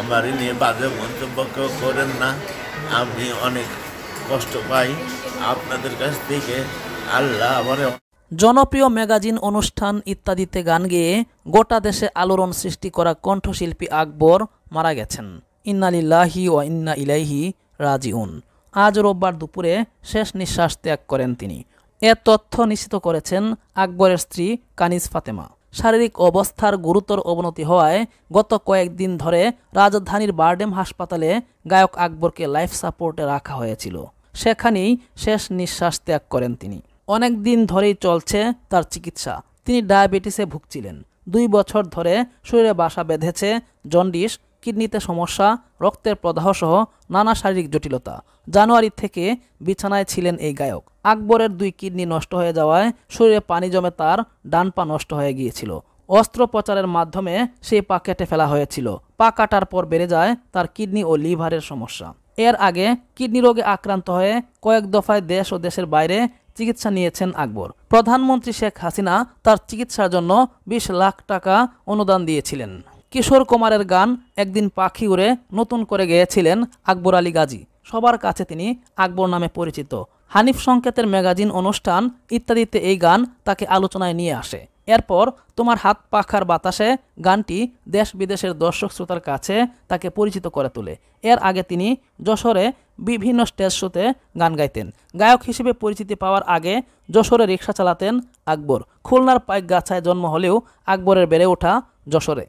আমার নিয়ে বাজে মন্তব্য করেন না আমি অনেক কষ্ট পাই আপনাদের কাছ থেকে আল্লাহ আমার জনপ্রিয় ম্যাগাজিন অনুষ্ঠান ইত্যাদিতে গান গেয়ে গোটা দেশে আলোড়ন সৃষ্টি করা কণ্ঠশিল্পী আকবর মারা গেছেন ইন্নালিল্লাহি ও ইন্না ইলাইহি রাজিউন আজ রোববার দুপুরে শেষ নিঃশ্বাস ত্যাগ করেন তিনি এ তথ্য নিশ্চিত করেছেন আকবরের স্ত্রী কানিজ ফাতেমা শারীরিক অবস্থার গুরুতর অবনতি হওয়ায় গত কয়েকদিন ধরে রাজধানীর বারডেম হাসপাতালে গায়ক আকবরকে লাইফ সাপোর্টে রাখা হয়েছিল সেখানেই শেষ নিঃশ্বাস ত্যাগ করেন তিনি অনেক দিন ধরেই চলছে তার চিকিৎসা তিনি ডায়াবেটিসে ভুগছিলেন দুই বছর ধরে শরীরে বাসা বেঁধেছে জন্ডিস কিডনিতে সমস্যা রক্তের প্রদাহসহ নানা শারীরিক জটিলতা জানুয়ারি থেকে বিছানায় ছিলেন এই গায়ক আকবরের দুই কিডনি নষ্ট হয়ে যাওয়ায় শরীরে পানি জমে তার ডান পা নষ্ট হয়ে গিয়েছিল অস্ত্রোপচারের মাধ্যমে সেই পা কেটে ফেলা হয়েছিল পা কাটার পর বেড়ে যায় তার কিডনি ও লিভারের সমস্যা এর আগে কিডনি রোগে আক্রান্ত হয়ে কয়েক দফায় দেশ ও দেশের বাইরে চিকিৎসা নিয়েছেন আকবর প্রধানমন্ত্রী শেখ হাসিনা তার চিকিৎসার জন্য বিশ লাখ টাকা অনুদান দিয়েছিলেন কিশোর কুমারের গান একদিন পাখি উড়ে নতুন করে গেয়েছিলেন আকবর আলী গাজী সবার কাছে তিনি আকবর নামে পরিচিত হানিফ সংকেতের ম্যাগাজিন অনুষ্ঠান ইত্যাদিতে এই গান তাকে আলোচনায় নিয়ে আসে এরপর তোমার হাত পাখার বাতাসে গানটি দেশ বিদেশের দর্শক শ্রোতার কাছে তাকে পরিচিত করে তোলে এর আগে তিনি যশোরে বিভিন্ন স্টেজ শোতে গান গাইতেন গায়ক হিসেবে পরিচিতি পাওয়ার আগে যশোরে রিক্সা চালাতেন আকবর খুলনার পাইক গাছায় জন্ম হলেও আকবরের বেড়ে ওঠা যশোরে